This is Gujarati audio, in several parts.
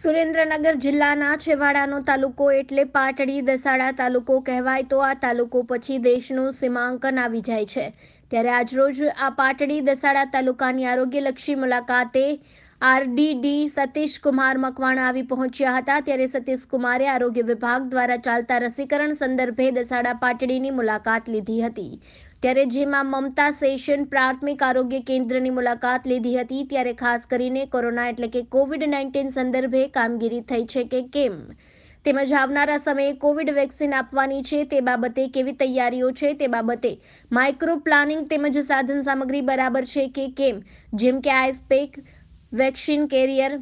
સુરેન્દ્રનગર જિલ્લાના છેવાડાનો તાલુકો એટલે પાટડી દસાડા તાલુકો કહેવાય તો આ તાલુકો પછી દેશનું સીમાંકન આવી જાય છે ત્યારે આજરોજ આ પાટડી દસાડા તાલુકાની આરોગ્યલક્ષી મુલાકાતે આરડીડી સતીશ કુમાર મકવાણા આવી પહોંચ્યા હતા ત્યારે સતીશકુમારે આરોગ્ય વિભાગ દ્વારા ચાલતા રસીકરણ સંદર્ભે દસાડા પાટડીની મુલાકાત લીધી હતી ત્યારે જેમાં મમતા સેશન પ્રાથમિક આરોગ્ય કેન્દ્રની મુલાકાત લીધી હતી ત્યારે ખાસ કરીને કોરોના એટલે કે કોવિડ નાઇન્ટીન સંદર્ભે કામગીરી થઈ છે કે કેમ તેમજ આવનારા સમયે કોવિડ વેક્સિન આપવાની છે તે બાબતે કેવી તૈયારીઓ છે તે બાબતે માઇક્રો પ્લાનિંગ તેમજ સાધન સામગ્રી બરાબર છે કે કેમ જેમ કે ice pack vaccine carrier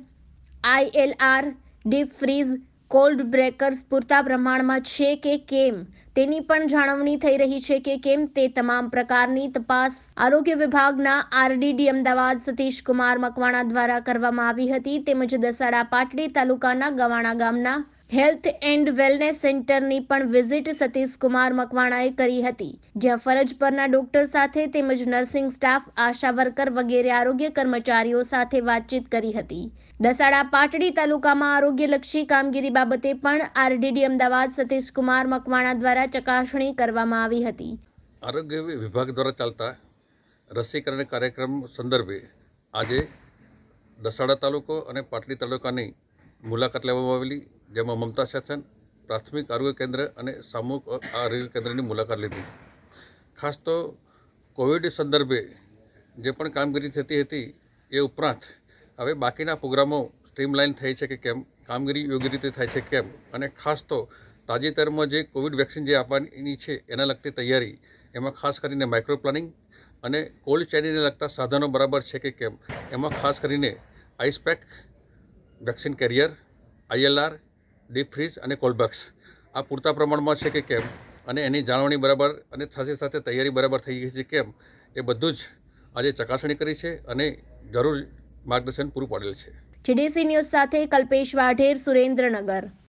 ILR deep freeze cold બ્રેકર્સ પૂરતા પ્રમાણમાં છે કે કેમ તેની પણ જાણવણી થઈ રહી છે કે કેમ તે તમામ પ્રકારની તપાસ આરોગ્ય વિભાગના આરડીડી અમદાવાદ સતીશ કુમાર મકવાણા દ્વારા કરવામાં આવી હતી તેમજ દસાડા પાટડી તાલુકાના ગવાણા ગામના હેલ્થ એન્ડ વેલનેસ સેન્ટરની પણ વિઝિટ સતીશકુમાર મકવાણાએ કરી હતી જ્યાં ફરજ પરના ડોક્ટર સાથે તેમજ નર્સિંગ સ્ટાફ આશા વર્કર વગેરે આરોગ્ય કર્મચારીઓ સાથે વાતચીત કરી હતી દસાડા પાટડી તાલુકામાં આરોગ્યલક્ષી કામગીરી બાબતે પણ આરડીડી અમદાવાદ સતીશકુમાર મકવાણા દ્વારા ચકાસણી કરવામાં આવી હતી આરોગ્ય વિભાગ દ્વારા ચાલતા રસીકરણ કાર્યક્રમ સંદર્ભે આજે દસાડા તાલુકો અને પાટડી તાલુકાની મુલાકાત લેવામાં આવેલી જેમાં મમતા શાસન પ્રાથમિક આરોગ્ય કેન્દ્ર અને સામૂહિક આરોગ્ય કેન્દ્રની મુલાકાત લીધી ખાસ તો કોવિડ સંદર્ભે જે પણ કામગીરી થતી હતી એ ઉપરાંત હવે બાકીના પ્રોગ્રામો સ્ટ્રીમલાઇન થઈ છે કે કેમ કામગીરી યોગ્ય રીતે થાય છે કેમ અને ખાસ તો તાજેતરમાં જે કોવિડ વેક્સિન જે આપવાની છે એના લગતી તૈયારી એમાં ખાસ કરીને માઇક્રો પ્લાનિંગ અને કોલ્ડ ચેનને લગતા સાધનો બરાબર છે કે કેમ એમાં ખાસ કરીને ice pack vaccine carrier ILR deep freeze અને કોલ્ડબક્સ આ પૂરતા પ્રમાણમાં છે કે કેમ અને એની જાળવણી બરાબર અને સાથે સાથે તૈયારી બરાબર થઈ ગઈ છે કેમ એ બધું જ આજે ચકાસણી કરી છે અને જરૂર માર્ગદર્શન પૂરું પાડેલ છે જીડીસી ન્યૂઝ સાથે કલ્પેશ વાઢેર સુરેન્દ્રનગર